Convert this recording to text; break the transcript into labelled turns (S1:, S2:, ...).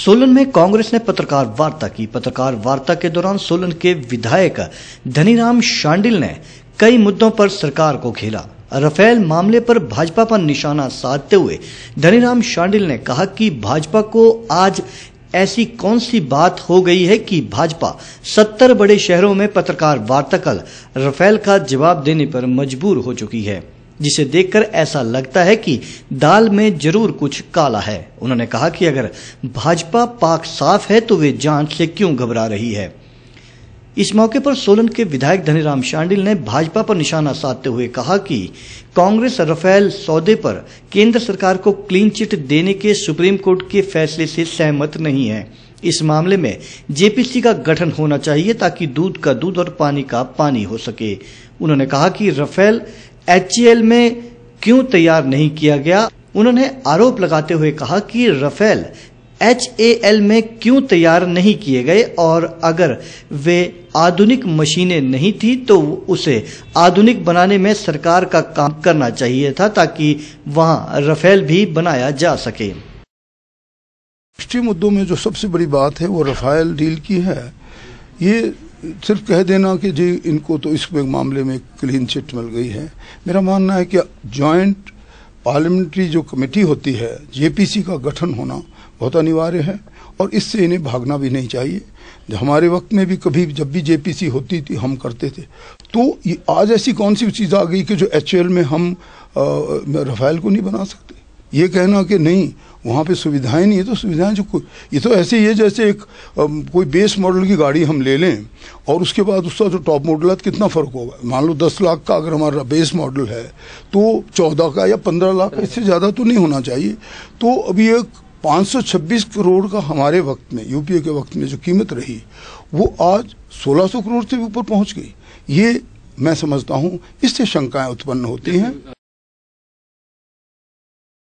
S1: सोलन में कांग्रेस ने पत्रकार वार्ता की पत्रकार वार्ता के दौरान सोलन के विधायक धनीराम शांडिल ने कई मुद्दों पर सरकार को घेरा राफेल मामले पर भाजपा पर निशाना साधते हुए धनीराम शांडिल ने कहा कि भाजपा को आज ऐसी कौन सी बात हो गई है कि भाजपा सत्तर बड़े शहरों में पत्रकार वार्ता कर राफेल का जवाब देने पर मजबूर हो चुकी है जिसे देखकर ऐसा लगता है कि दाल में जरूर कुछ काला है उन्होंने कहा कि अगर भाजपा पाक साफ है तो वे जांच से क्यों घबरा रही है इस मौके पर सोलन के विधायक धनीराम शांडिल ने भाजपा पर निशाना साधते हुए कहा कि कांग्रेस रफेल सौदे पर केंद्र सरकार को क्लीन चिट देने के सुप्रीम कोर्ट के फैसले से सहमत नहीं है इस मामले में जेपीसी का गठन होना चाहिए ताकि दूध का दूध और पानी का पानी हो सके उन्होंने कहा कि रफेल एच में क्यों तैयार नहीं किया गया उन्होंने आरोप लगाते हुए कहा कि रफेल एच में क्यों तैयार नहीं किए गए और अगर वे आधुनिक मशीनें नहीं थी तो उसे आधुनिक बनाने में सरकार का काम करना चाहिए था ताकि वहां रफेल भी बनाया जा सके
S2: राष्ट्रीय मुद्दों में जो सबसे बड़ी बात है वो रफेल डील की है ये सिर्फ कह देना कि जी इनको तो इस मामले में क्लीन चिट मिल गई है मेरा मानना है कि जॉइंट पार्लियामेंट्री जो कमेटी होती है जेपीसी का गठन होना बहुत अनिवार्य है और इससे इन्हें भागना भी नहीं चाहिए हमारे वक्त में भी कभी जब भी जेपीसी होती थी हम करते थे तो ये आज ऐसी कौन सी चीज़ आ गई कि जो एच में हम रफाइल को नहीं बना सकते ये कहना कि नहीं वहाँ पे सुविधाएं नहीं है तो सुविधाएं जो ये तो ऐसे ही है जैसे एक कोई बेस मॉडल की गाड़ी हम ले लें और उसके बाद उसका जो टॉप मॉडल है तो कितना फ़र्क होगा मान लो दस लाख का अगर हमारा बेस मॉडल है तो चौदह का या पंद्रह लाख का इससे ज़्यादा तो नहीं होना चाहिए तो अभी एक पाँच करोड़ का हमारे वक्त में यूपीए के वक्त में जो कीमत रही वो आज सोलह करोड़ से ऊपर पहुँच गई ये मैं समझता हूँ इससे शंकाएं उत्पन्न होती हैं